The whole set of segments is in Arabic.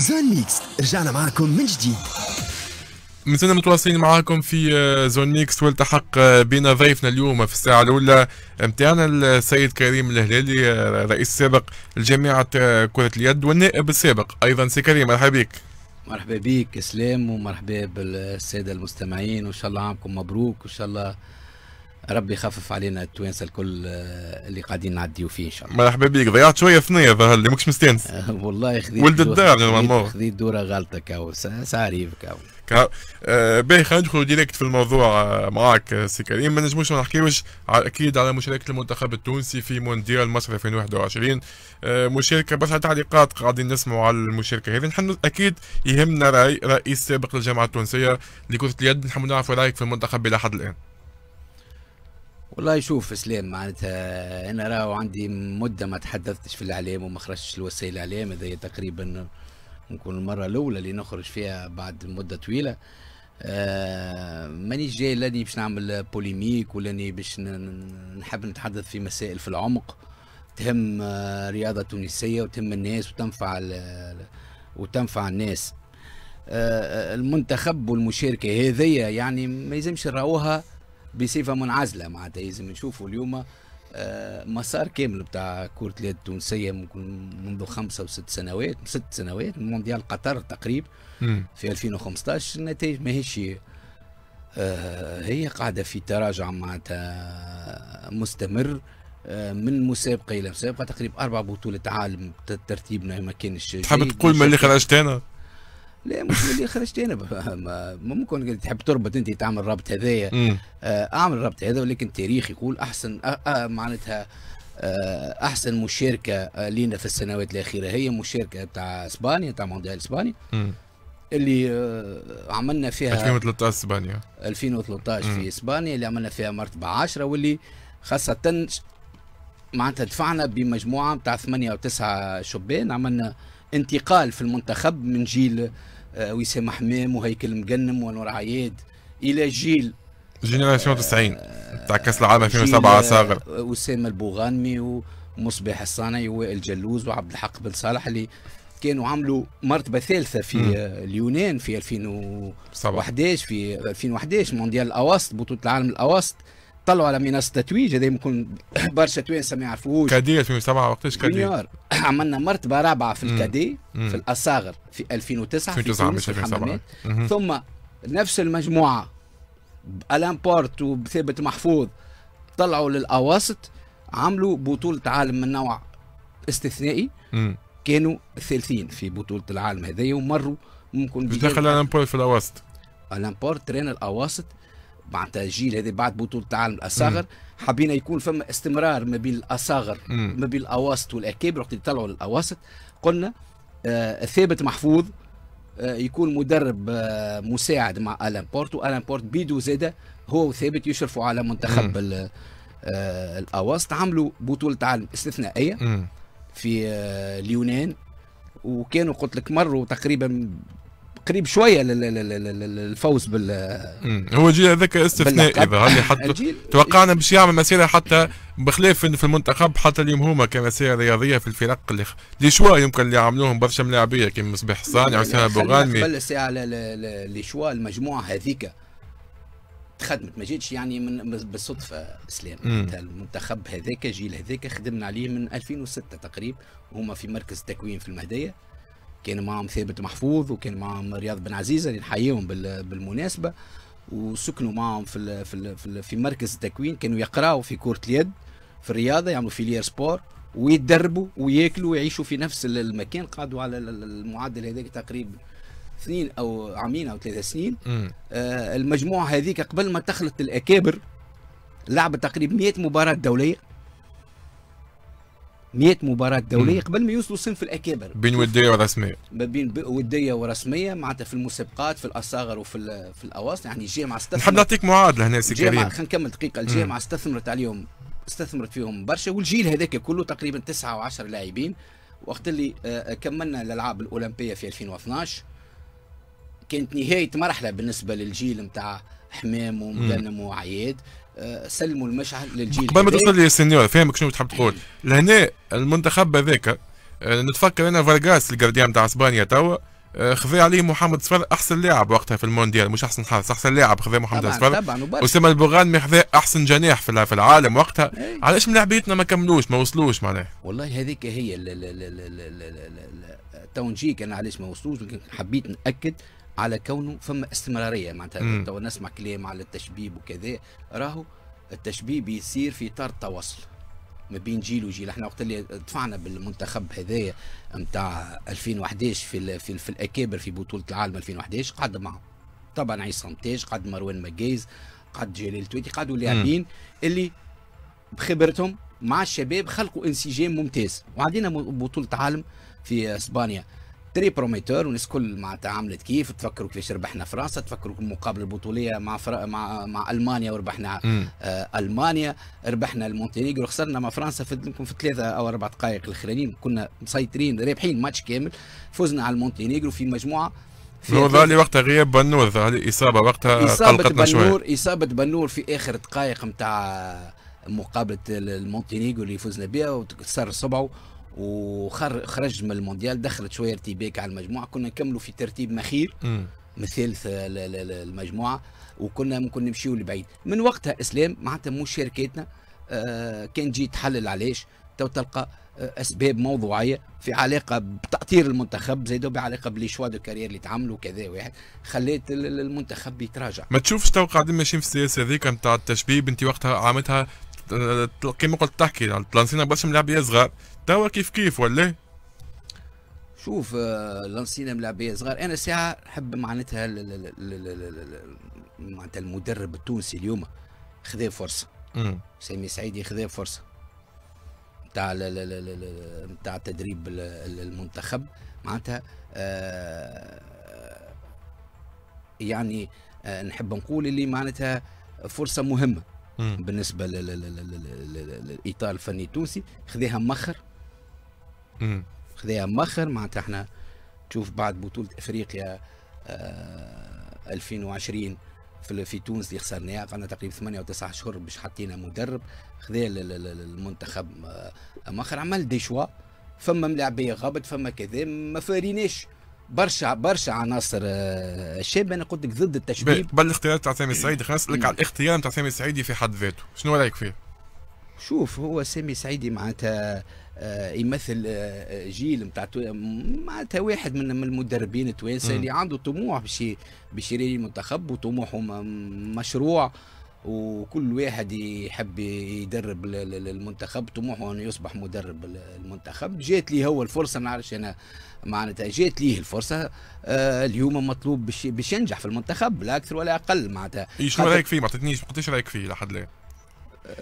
زون ميكس رجعنا معاكم من جديد مازلنا متواصلين معاكم في زون آه، ميكس والتحق آه، بنا ضيفنا اليوم في الساعه الاولى متاعنا السيد كريم الهلالي آه، رئيس سابق لجامعه كره اليد والنائب السابق ايضا سي كريم مرحبا بك مرحبا بك اسلام ومرحبا بالساده المستمعين وان شاء الله عامكم مبروك وان شاء الله ربي يخفف علينا التوانسه الكل آه، اللي قاعدين نعديو فيه ان شاء الله مرحبا بك ضيعت شويه ثنيه ظهر لي ماكش مستانس آه، والله خذيت ولد الدار خذيت دوره غلطه كاو ساريف كاو آه، باهي خلينا ندخلوا ديريكت في الموضوع معاك سي كريم ما نجموش ما نحكيوش اكيد على مشاركه المنتخب التونسي في مونديال مصر 2021 مشاركه بس تعليقات قاعدين نسمعوا على المشاركه هذه نحن اكيد يهمنا راي رئيس سابق للجامعه التونسيه لكره اليد نحب نعرف رايك في المنتخب الى حد الان والله شوف سليم معناتها انا راهو عندي مده ما تحدثتش في الاعلام وما خرجتش الوسائل الاعلام هذا تقريبا نكون المره الاولى اللي نخرج فيها بعد مده طويله آه، مانيش جاي لاني باش نعمل بوليميك ولاني باش نحب نتحدث في مسائل في العمق تهم آه، رياضه تونسيه وتهم الناس وتنفع وتنفع الناس آه، المنتخب والمشاركه هذيا يعني ما يلزمش نراوها بصفه منعزله معناتها لازم نشوفوا اليوم آه، مسار كامل بتاع كرة اليد التونسية منذ خمسة وست سنوات ست سنوات من مونديال قطر تقريبا في 2015 النتائج ماهيش آه، هي قاعدة في تراجع معناتها مستمر آه، من مسابقة إلى مسابقة تقريبا أربع بطولة عالم ترتيبنا ما كانش تحب تقول ما اللي خرجت أنا؟ لا مش اللي خرجت انا ممكن تحب تربط انت تعمل رابط هذايا آه، اعمل رابط هذا ولكن التاريخ يقول احسن آه، آه، معناتها احسن مشاركه لينا في السنوات الاخيره هي مشاركه تاع اسبانيا تاع مونديال اسبانيا اللي عملنا فيها 2013 اسبانيا 2013 في اسبانيا اللي عملنا فيها مرتبه 10 واللي خاصه معناتها دفعنا بمجموعه تاع ثمانية او تسعة شبان عملنا انتقال في المنتخب من جيل آه، وسام حمام وهيكل مقنم وانور عياد الى جيل جينيراسيون 90 آه، تاع آه، كاس العالم 2007 صاغر وسام البوغانمي ومصباح الصانعي ووائل جلوز وعبد الحق بن صالح اللي كانوا عملوا مرتبه ثالثه في م. اليونان في 2011 في 2011 مونديال الاواسط بطوله العالم الاواسط طلعوا على منصه تتويج هذا يمكن برشا توانسه ما يعرفوش كادي 2007 وقتاش كادي عملنا مرتبه رابعه في الكادي في الاصاغر في 2009 في مش 2007 ثم نفس المجموعه الان بورت وثابت محفوظ طلعوا للاواسط عملوا بطوله عالم من نوع استثنائي مم. كانوا الثالثين في بطوله العالم هذايا ومروا ممكن دخل الان بورت في الاواسط الان بورت ترين الاواسط معناتها الجيل هذا بعد بطولة العالم الأصاغر حبينا يكون فما استمرار ما بين الأصاغر ما بين الأواسط والأكابر وقت اللي طلعوا للأواسط قلنا آه ثابت محفوظ آه يكون مدرب آه مساعد مع ألان بورت وألان بورت بيدو زادة هو وثابت يشرفوا على منتخب آه، الأواسط عملوا بطولة عالم استثنائية في آه، اليونان وكانوا قلت لك مروا تقريبا قريب شويه للفوز بال هو الجيل هذاك استثنائي ظهر لي حتى توقعنا باش يعمل مسيره حتى بخلاف في المنتخب حتى اليوم هما كمسيره رياضيه في الفرق اللي لي شوا يمكن اللي عملوهم برشا ملاعبيه كيما مصباح صانع وسام بوغانمي قبل الساعه على لي شوا المجموعه هذيك تخدمت ما جيتش يعني من بالصدفه اسلام المنتخب هذاك الجيل هذاك خدمنا عليه من 2006 تقريبا هما في مركز التكوين في المهديه كان معهم ثابت محفوظ وكان معهم رياض بن عزيزة اللي نحييهم بالمناسبة وسكنوا معهم في في في, في مركز التكوين كانوا يقراوا في كرة اليد في الرياضة يعملوا فيلير سبور ويتدربوا وياكلوا ويعيشوا في نفس المكان قعدوا على المعدل هذاك تقريبا سنين او عامين او ثلاثة سنين آه المجموعه هذيك قبل ما تخلط الاكابر لعبت تقريبا 100 مباراه دوليه 100 مباراه دوليه قبل ما يوصلوا صنف الاكابر بين وديه ورسميه ما بين وديه ورسميه معناتها في المسابقات في الاصاغر وفي في الاواسط يعني الجامعه استثمرت نحب نعطيك معادله هنا سي كريم خلينا نكمل دقيقه الجامعه استثمرت عليهم استثمرت فيهم برشا والجيل هذاك كله تقريبا تسعة و10 لاعبين وقت اللي آه، آه، كملنا الالعاب الاولمبيه في 2012 كانت نهايه مرحله بالنسبه للجيل نتاع حمام ومغنم وعياد سلموا المشعل للجيل قبل ما توصل لي السنيور فهمك شنو تحب تقول لهنا المنتخب هذاك آه، نتفكر انا فارغاس الجارديان تاع اسبانيا توا آه، خذا عليه محمد صفر احسن لاعب وقتها في المونديال مش احسن حارس احسن لاعب خذا محمد طبعًا صفر وسام البوغان البوغانمي خذا احسن جناح في العالم وقتها إيه. علاش ملاعبيتنا ما كملوش ما وصلوش معناها والله هذيك هي نجيك انا علاش ما وصلوش حبيت ناكد على كونه فما استمراريه معناتها تو نسمع كلام على التشبيب وكذا راهو التشبيب يصير في اطار التواصل ما بين جيل وجيل احنا وقت اللي دفعنا بالمنتخب هذايا نتاع 2011 في في, في الاكابر في بطوله العالم 2011 قعد معه طبعا عيسى صمتاج قعد مروان مجايز قعد جلال تويتي قعدوا لاعبين اللي بخبرتهم مع الشباب خلقوا انسجام ممتاز وعندنا بطوله عالم في اسبانيا تري بروميتور والناس الكل معناتها عملت كيف تفكروا كيفاش ربحنا فرنسا تفكروا المقابله البطوليه مع فر... مع مع المانيا وربحنا آه المانيا ربحنا المونتينيغرو خسرنا مع فرنسا في في ثلاثه او اربع دقائق الاخرانيين كنا مسيطرين رابحين ماتش كامل فزنا على المونتينيغرو في مجموعه هو ظهر وقتها غياب بنور هذه اصابه وقتها قلقتنا بنور شوية. اصابه بنور في اخر دقائق نتاع مقابله المونتينيغرو اللي فزنا بها وكسر صبعه وخرج من المونديال دخلت شويه ارتباك على المجموعه كنا نكملوا في ترتيب مخير من ثالث المجموعه وكنا ممكن نمشيو لبعيد من وقتها اسلام معناتها مشاركتنا آه، كان جيت تحلل علاش تو تلقى آه، اسباب موضوعيه في علاقه بتاطير المنتخب زائد بعلاقه بلي شوا دو كارير اللي تعملوا كذا واحد خليت المنتخب يتراجع ما تشوفش تو قاعدين ماشيين في السياسه هذيك نتاع التشبيب انت وقتها عامتها آه، كيما قلت تحكي تلانسينا برشا ملاعبيه صغار توا كيف كيف ولا شوف لانسينا ملاعبيه صغار انا ساعه نحب معناتها معناتها المدرب التونسي اليوم خذا فرصه سامي سعيدي خذا فرصه نتاع نتاع تدريب المنتخب معناتها يعني نحب نقول اللي معناتها فرصه مهمه بالنسبه للاطار الفني التونسي خذاها مخر خذيها مؤخر معناتها احنا تشوف بعد بطوله افريقيا 2020 آه، في, في تونس اللي خسرناها قعدنا تقريبا 8 او 9 اشهر باش حطينا مدرب خذا المنتخب آه، مؤخر عمل دي شوا فما ملاعبيه غابت فما كذا ما فاريناش برشا برشا عناصر آه، شابه انا قلت لك ضد التشبيب قبل الاختيار تاع سامي السعيدي خلاص لك على الاختيار تاع سامي السعيدي في حد ذاته شنو رايك فيه؟ شوف هو سامي سعيدي معناتها آه، يمثل آه، آه، جيل نتاع معناتها واحد من المدربين التوانسه اللي عنده طموح باش باش يري المنتخب وطموحه مشروع وكل واحد يحب يدرب المنتخب طموحه انه يصبح مدرب المنتخب جات لي هو الفرصه ما نعرفش انا معناتها جات ليه الفرصه اليوم مطلوب باش ينجح في المنتخب لا اكثر ولا اقل معناتها شنو رايك فيه ما عطيتنيش ما قلتليش رايك فيه لحد الان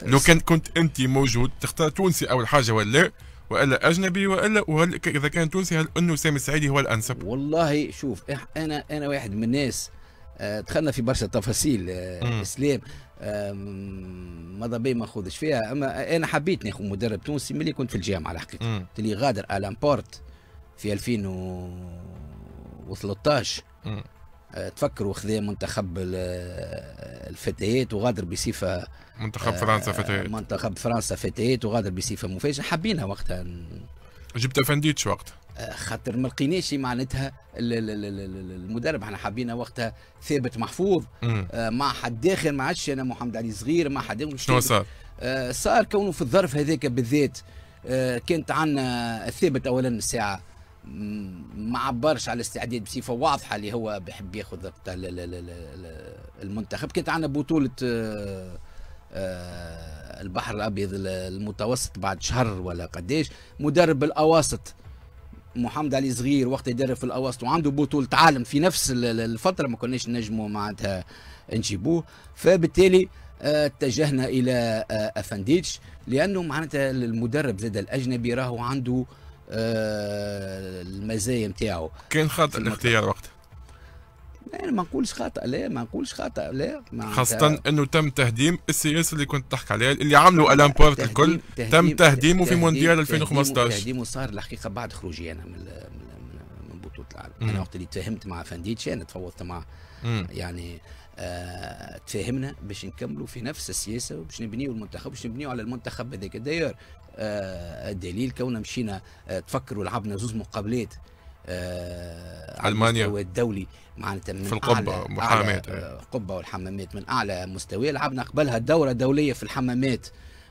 لو كان كنت انت موجود تختار تونسي اول حاجه ولا والا اجنبي والا وهل اذا كان تونسي هل انه سامي السعيدي هو الانسب؟ والله شوف انا انا واحد من الناس آه، دخلنا في برشا تفاصيل آه، اسلام ماذا بي ما ناخذش فيها اما انا حبيت ناخذ مدرب تونسي ملي كنت في الجامعه على حقيقه اللي غادر الان بورت في 2013 تفكروا خذا منتخب الفتيات وغادر بصفه منتخب آه، فرنسا فتيات منتخب فرنسا فتيات وغادر بصفه مفاجئه حبينا وقتها جبت افنديتش وقتها آه، خاطر ما لقيناش معناتها المدرب احنا حبينا وقتها ثابت محفوظ آه، مع حد داخل ما عادش انا محمد علي صغير مع حد شنو صار؟ صار كونه في الظرف هذاك بالذات كانت عندنا ثابت اولا الساعه ما عبرش على الاستعداد بصفه واضحه اللي هو بحب ياخذ المنتخب كانت عندنا بطوله آه، آه، البحر الابيض المتوسط بعد شهر ولا قداش مدرب الاواسط محمد علي صغير وقت يدرب في الاواسط وعنده بطوله عالم في نفس الفتره ما كناش نجموا معناتها نجيبوه فبالتالي آه، اتجهنا الى افنديتش لانه معناتها المدرب زاد الاجنبي راهو عنده آه، المزايا نتاعو كان خاطئ الاختيار وقتها يعني ما نقولش خطا لا ما نقولش خطا لا خاصة انه تم تهديم السياسة اللي كنت تحكي عليها اللي عملوا الان بورت الكل تم تهديمه في مونديال 2015 تهديمه صار الحقيقة بعد خروجي انا من قلت العربي انا وقت اللي تفاهمت مع فانديتش انا يعني تفاوضت مع مم. يعني آه تفاهمنا باش نكملوا في نفس السياسه وباش نبنيوا المنتخب باش نبنيوا على المنتخب هذاك داير آه دليل كون مشينا آه تفكروا لعبنا زوز مقابلات آه المانيا على المستوى الدولي معناتها في القبه محامات القبه آه، والحمامات من اعلى مستوى لعبنا قبلها دوره دوليه في الحمامات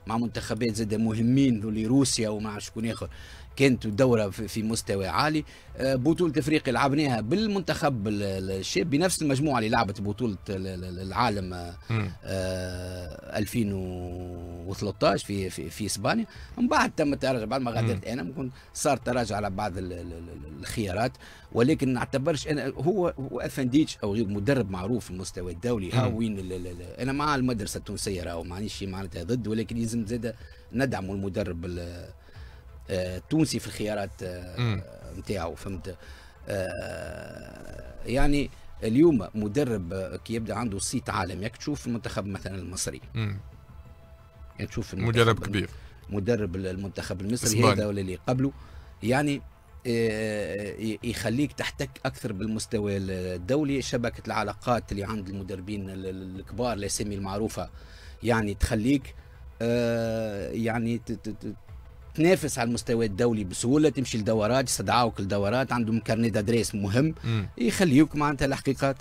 مع منتخبات زاد مهمين ذولي روسيا ومع شكون اخر كانت دورة في مستوى عالي آه، بطولة افريقيا لعبناها بالمنتخب الشاب بنفس المجموعة اللي لعبت بطولة العالم 2013 آه، آه، في في, في اسبانيا من بعد تم التراجع بعد ما غادرت انا ممكن صار تراجع على بعض الخيارات ولكن نعتبرش انا هو هو افنديتش او غير مدرب معروف في المستوى الدولي ها وين انا مع المدرسة التونسية راهو مانيش معناتها ضد ولكن لازم زاد ندعم المدرب التونسي في الخيارات آه، نتاعو فهمت آه، يعني اليوم مدرب كي يبدا عنده صيت عالم ياك تشوف المنتخب مثلا المصري يعني تشوف مدرب كبير مدرب المنتخب المصري هذا ولا اللي قبله يعني آه، يخليك تحتك اكثر بالمستوى الدولي شبكه العلاقات اللي عند المدربين الكبار الاسامي المعروفه يعني تخليك يعني تنافس على المستوى الدولي بسهوله تمشي لدورات يستدعوك لدورات عندهم كارنيه دادريس مهم يخليوك معناتها الحقيقه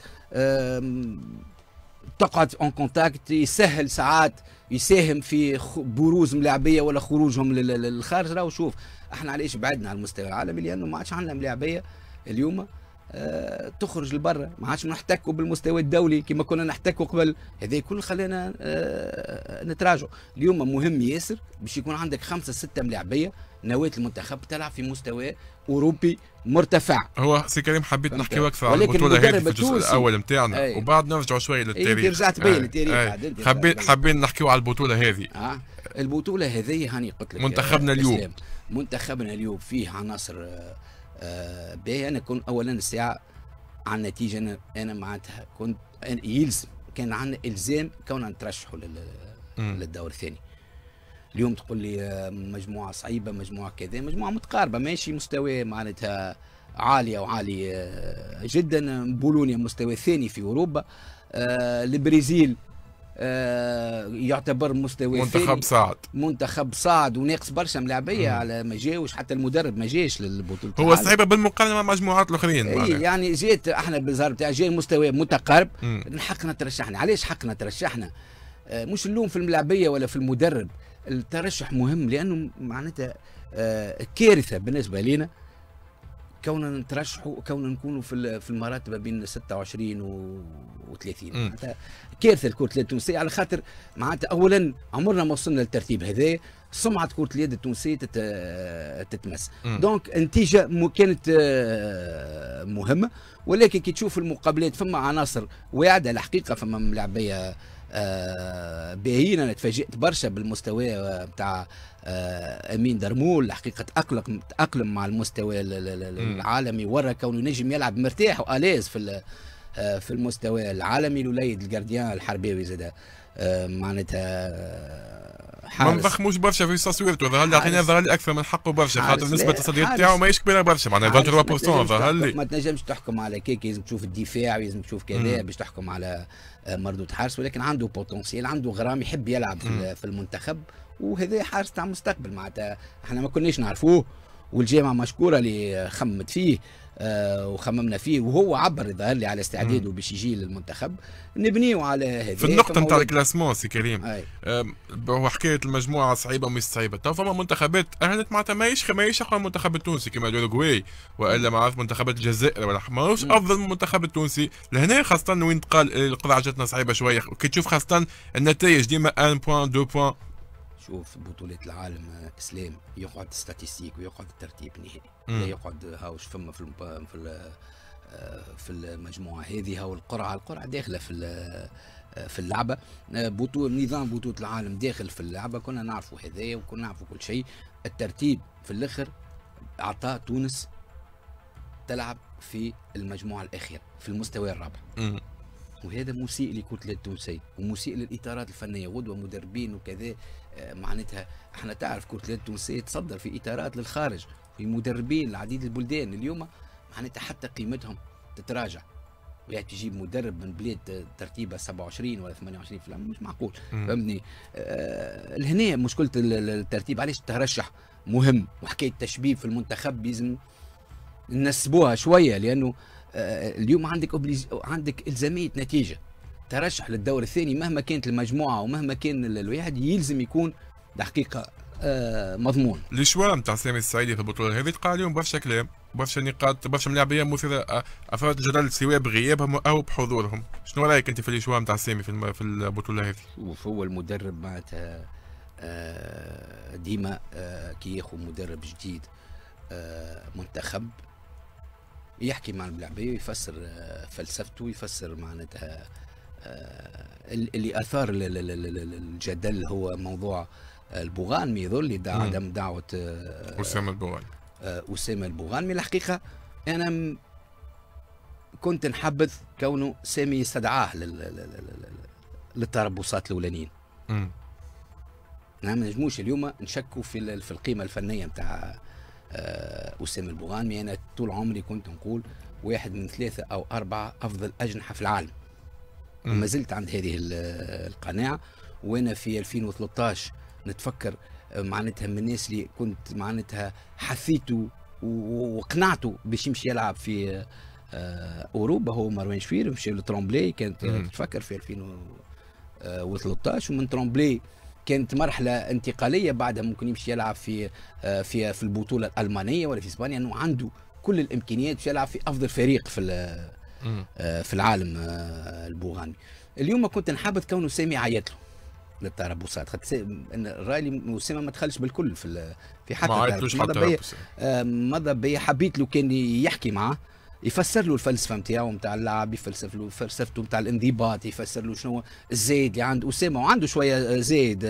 تقعد اون كونتاكت يسهل ساعات يساهم في بروز ملاعبيه ولا خروجهم للخارج راهو شوف احنا علاش بعدنا على المستوى العالمي لانه ما عادش عندنا ملاعبيه اليوم آه، تخرج لبرا ما عادش نحتكوا بالمستوى الدولي كما كنا نحتكوا قبل هذا كل خلانا آه، نتراجعوا اليوم مهم ياسر باش يكون عندك خمسه سته ملاعبيه نواه المنتخب تلعب في مستوى اوروبي مرتفع هو سي كريم حبيت نحكي اكثر على البطوله هذه في الجزء الاول نتاعنا وبعد نرجعوا شويه للتاريخ انت رجعت بيا للتاريخ حبيت حابين نحكيوا على البطوله هذه آه. البطوله هذه هاني قلت لك منتخبنا اليوم منتخبنا اليوم فيه عناصر آه باهي انا كنت اولا الساعه عن نتيجه انا انا معناتها كنت يلزم كان عندنا الزام كون نترشحوا للدور الثاني اليوم تقول لي آه، مجموعه صعيبه مجموعه كذا مجموعه متقاربه ماشي مستوى معناتها عالي او عالي آه، جدا بولونيا مستوى ثاني في اوروبا آه، البرازيل آه، يعتبر مستوى منتخب صاعد منتخب صاعد وناقص برشا ملاعبيه على ما جاوش حتى المدرب ما جاش للبطوله هو صعيبه بالمقارنه مع مجموعات الاخرين اي يعني جيت احنا بالظهر بتاع جاي مستوى متقارب حقنا ترشحنا علاش حقنا ترشحنا آه، مش اللوم في الملاعبيه ولا في المدرب الترشح مهم لانه معناتها آه، كارثه بالنسبه لينا كوننا نترشحوا كوننا نكونوا في في المراتب بين 26 و 30 معناتها كارثه الكره اليد التونسيه على خاطر معناتها اولا عمرنا ما وصلنا للترتيب هذا سمعه كره اليد التونسيه تت... تتمس مم. دونك م... كانت آه، مهمه ولكن كي تشوف المقابلات فما عناصر واعده الحقيقه فما ملاعبيه آه، باهيين انا تفاجئت برشا بالمستوى نتاع آه، آه، امين درمول حقيقه تاقلم تاقلم مع المستوى العالمي ورا كونه نجم يلعب مرتاح واليز في آه، في المستوى العالمي الوليد الجارديان الحربيوي زاد آه، معناتها حارس ما نضخموش برشا في تصويرته ظهر لي عطينا ظهر لي اكثر من حقه برشا خاطر نسبه التصدير تاعو ماهيش كبيره برشا معناها 23% ظهر لي ما تنجمش تحكم على كيك لازم تشوف الدفاع لازم تشوف كذا باش تحكم على مردود حارس ولكن عنده بوتنسيال عنده غرام يحب يلعب في المنتخب وهذا حارس تاع مستقبل معناتها احنا ما كناش نعرفوه والجامعه مشكوره اللي خممت فيه آه وخممنا فيه وهو عبر يظهر لي على استعداده باش يجي للمنتخب نبنيو على هذا في النقطه نتاع الكلاسمون سي كريم آه هو حكايه المجموعه صعيبه ومش صعيبه تو فما منتخبات اهلت معناتها ماهيش ماهيش اقوى المنتخب التونسي كما الاوروغواي والا ما عرفت منتخبات الجزائر ولا ماهوش افضل من المنتخب التونسي لهنا خاصه وين تقال القضاء جاتنا صعيبه شويه كي تشوف خاصه النتائج ديما 1 بوان 2 بوان شوف بطولة العالم اسلام يقعد ستاتيستيك ويقعد الترتيب النهائي لا يقعد هاوش فما في المبا... في ال... آه، في المجموعه هذه هاو القرعه القرعة داخله في آه، في اللعبه آه، بطول نظام بطوله العالم داخل في اللعبه كنا نعرفوا هذايا وكنا نعرفوا كل شيء الترتيب في الاخر اعطى تونس تلعب في المجموعه الاخيره في المستوى الرابع وهذا مسيء للكتله التونسيه ومسيء للاطارات الفنيه غدوه مدربين وكذا آه، معناتها احنا تعرف الكتله التونسيه تصدر في اطارات للخارج في مدربين لعديد البلدان اليوم معناتها حتى قيمتهم تتراجع يعني تجيب مدرب من بلاد ترتيبه 27 ولا 28 في مش معقول فهمتني آه لهنا مشكله الترتيب علاش الترشح مهم وحكايه التشبيب في المنتخب لازم ننسبوها شويه لانه آه، اليوم عندك أوبليز... عندك الزاميه نتيجه ترشح للدور الثاني مهما كانت المجموعه ومهما كان الواحد يلزم يكون الحقيقه آه، مضمون الشوارع نتاع سامي السعيدي في البطوله هذه تقع عليهم برشا كلام برشا نقاط برشا ملاعبيه مثيره اثارت آه، جدل سواء بغيابهم او بحضورهم شنو رايك انت في الشوارع نتاع سامي في البطوله هذه شوف هو المدرب معناتها ديما كي ياخذ مدرب جديد منتخب يحكي مع الملاعبيه ويفسر آه، فلسفته ويفسر معناتها آه، اللي اثار الجدل هو موضوع البوغانمي يظل دا عدم دعوه آه، اسامه البوغانمي اسامه البوغانمي الحقيقه انا كنت نحبذ كونه سامي استدعاه للتربصات الاولانيين نعم نجموش اليوم نشكوا في القيمه الفنيه نتاع أسامة آه، البوغانمي أنا يعني طول عمري كنت نقول واحد من ثلاثة أو أربعة أفضل أجنحة في العالم وما زلت عند هذه القناعة وأنا في 2013 نتفكر آه، معناتها من الناس اللي كنت معناتها حثيته وقنعته باش يمشي يلعب في آه، اوروبا هو مروان شفير مشى لترومبلي كانت تفكر في 2013 ومن ترومبلي كانت مرحله انتقاليه بعدها ممكن يمشي يلعب في آه، في في البطوله الالمانيه ولا في اسبانيا انه عنده كل الامكانيات باش يلعب في افضل فريق في آه، في العالم آه، البوغاني اليوم ما كنت نحب كونه سامي عيط له للتربصات خاطر الراي اللي وسام ما دخلش بالكل في في حتى ما عرفتوش حتى ماذا بيا حبيت لو كان يحكي معاه يفسر له الفلسفه نتاعو نتاع اللعب يفسر له فلسفته نتاع الانضباط يفسر له شنو الزايد اللي يعني، عنده اسامه وعنده شويه زايد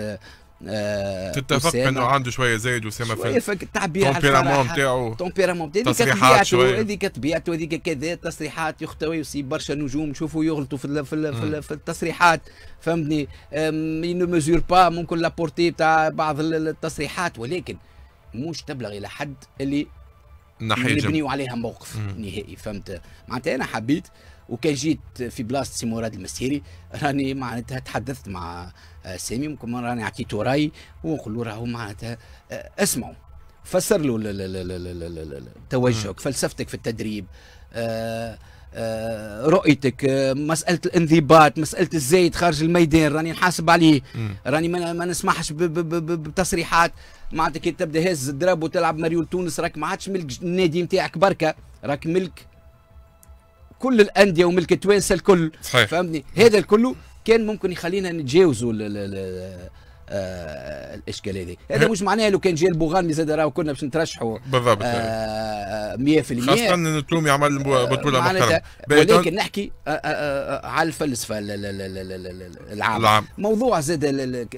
آه،, آه تتفق انه عنده شويه زايد وسامه في فك... التعبير التومبيرامون نتاعو التومبيرامون نتاعو تصريحات شويه هذيك طبيعته هذيك كذا تصريحات يختوي يصيب برشا نجوم نشوفوا يغلطوا في في, في, في التصريحات فهمتني ينو ميزور با ممكن لابورتي تاع بعض التصريحات ولكن مش تبلغ الى حد اللي نحية نبنيو عليها موقف مم. نهائي فهمت معناتها انا حبيت وكان جيت في بلاصه سي مراد المسيري راني معناتها تحدثت مع آه، سامي ممكن راني عطيته راي ونقول له راهو معناتها آه، اسمعوا فسر له توجهك فلسفتك في التدريب آه، رؤيتك مساله الانضباط مساله الزايد خارج الميدان راني نحاسب عليه راني ما نسمحش بتصريحات معناتها كي تبدا هز الدراب وتلعب مريول تونس راك ما عادش ملك النادي نتاعك بركه راك ملك كل الانديه وملك التوانسه الكل صحيح. فهمني هذا الكل كان ممكن يخلينا نتجاوزوا آه، الاشكاليه هذه هذا مش معناها لو كان جاء البوغاني زاد راه كنا باش نترشحوا بالضبط 100% آه، خاصه ان التوم عمل آه، بطوله محترمه ولكن نحكي على الفلسفه العام العام موضوع زاد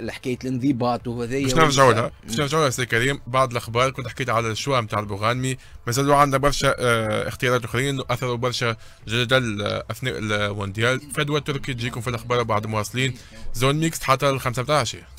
حكايه الانضباط وهذا باش نرجعوا لها باش نرجعوا لها سي كريم بعض الاخبار كنت حكيت على الشواء نتاع البوغانمي مازالوا عندنا برشا اختيارات اخرين اثروا برشا جدل اثناء المونديال فدوى تركي تجيكم في الاخبار بعد مواصلين زون ميكس حتى الخمسه 15